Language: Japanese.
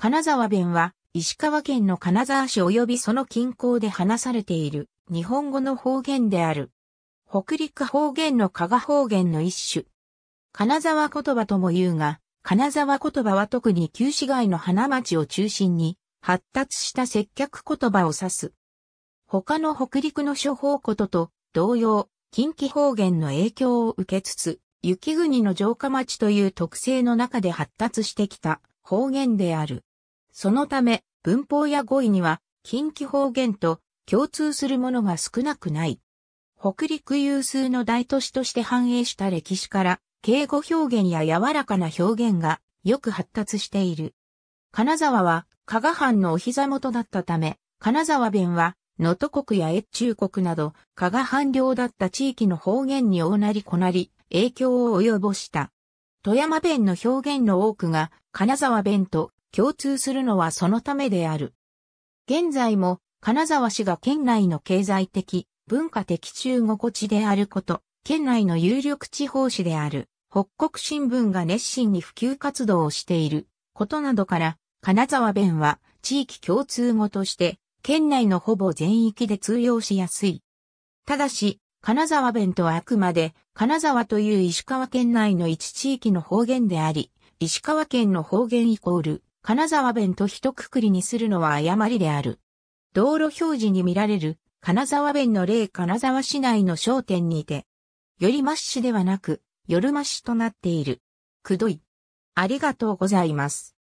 金沢弁は、石川県の金沢市及びその近郊で話されている日本語の方言である。北陸方言の加賀方言の一種。金沢言葉とも言うが、金沢言葉は特に旧市街の花町を中心に発達した接客言葉を指す。他の北陸の諸方ことと同様、近畿方言の影響を受けつつ、雪国の城下町という特性の中で発達してきた方言である。そのため、文法や語彙には、近畿方言と共通するものが少なくない。北陸有数の大都市として繁栄した歴史から、敬語表現や柔らかな表現がよく発達している。金沢は、加賀藩のお膝元だったため、金沢弁は、能登国や越中国など、加賀藩領だった地域の方言に大なりこなり、影響を及ぼした。富山弁の表現の多くが、金沢弁と共通するのはそのためである。現在も金沢市が県内の経済的、文化的中心地であること、県内の有力地方紙である北国新聞が熱心に普及活動をしていることなどから、金沢弁は地域共通語として、県内のほぼ全域で通用しやすい。ただし、金沢弁とはあくまで、金沢という石川県内の一地域の方言であり、石川県の方言イコール、金沢弁と一括りにするのは誤りである。道路表示に見られる金沢弁の例金沢市内の商店にて、よりましュではなく、夜るましとなっている。くどい。ありがとうございます。